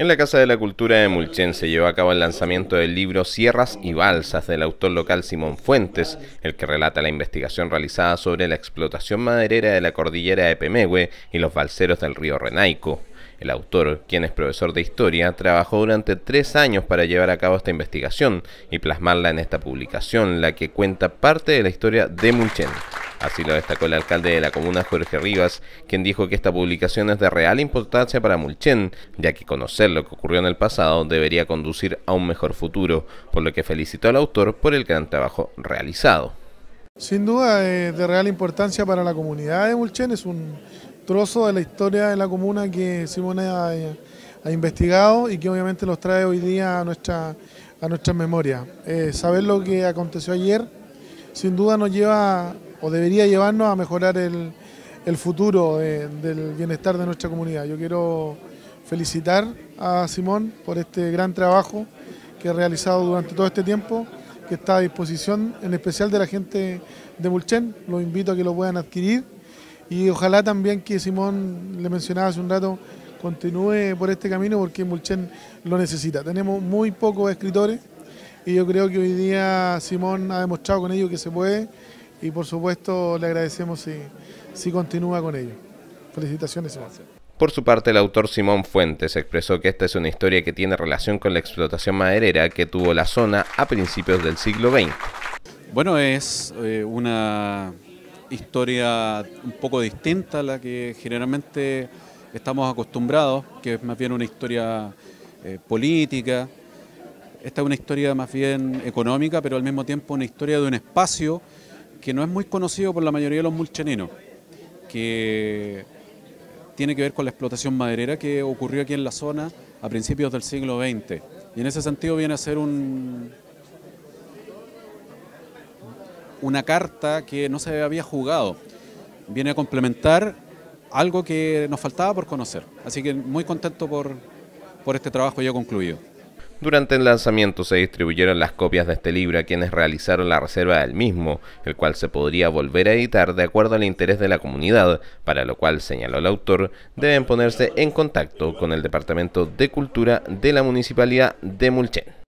En la Casa de la Cultura de Mulchen se llevó a cabo el lanzamiento del libro Sierras y Balsas del autor local Simón Fuentes, el que relata la investigación realizada sobre la explotación maderera de la cordillera de Pemehue y los balseros del río Renaico. El autor, quien es profesor de historia, trabajó durante tres años para llevar a cabo esta investigación y plasmarla en esta publicación, la que cuenta parte de la historia de Mulchen. Así lo destacó el alcalde de la comuna, Jorge Rivas, quien dijo que esta publicación es de real importancia para Mulchen, ya que conocer lo que ocurrió en el pasado debería conducir a un mejor futuro, por lo que felicitó al autor por el gran trabajo realizado. Sin duda, eh, de real importancia para la comunidad de Mulchen, es un trozo de la historia de la comuna que Simone eh, ha, investigado y que obviamente los trae hoy día a nuestra, a nuestra memoria. Eh, saber lo que aconteció ayer, sin duda nos lleva o debería llevarnos a mejorar el, futuro del bienestar de nuestra comunidad. Yo quiero felicitar a Simón por este gran trabajo que ha realizado durante todo este tiempo, que está a disposición en especial de la gente de Mulchen. Los invito a que lo puedan adquirir y ojalá también que Simón, le mencionaba hace un rato, continúe por este camino porque Mulchen lo necesita. Tenemos muy pocos escritores y yo creo que hoy día Simón ha demostrado con ello que se puede y por supuesto le agradecemos si, si continúa con ello. Felicitaciones. Gracias. Por su parte, el autor Simón Fuentes expresó que esta es una historia que tiene relación con la explotación maderera que tuvo la zona a principios del siglo XX. Bueno, es eh, una historia un poco distinta a la que generalmente estamos acostumbrados, que es más bien una historia eh, política. Esta es una historia más bien económica, pero al mismo tiempo una historia de un espacio que no es muy conocido por la mayoría de los mulcheninos, que tiene que ver con la explotación maderera que ocurrió aquí en la zona a principios del siglo XX. Y en ese sentido viene a ser un, una carta que no se había jugado. Viene a complementar algo que nos faltaba por conocer. Así que muy contento por este trabajo ya concluido. Durante el lanzamiento se distribuyeron las copias de este libro a quienes realizaron la reserva del mismo, el cual se podría volver a editar de acuerdo al interés de la comunidad, para lo cual, señaló el autor, deben ponerse en contacto con el Departamento de Cultura de la Municipalidad de Mulchen.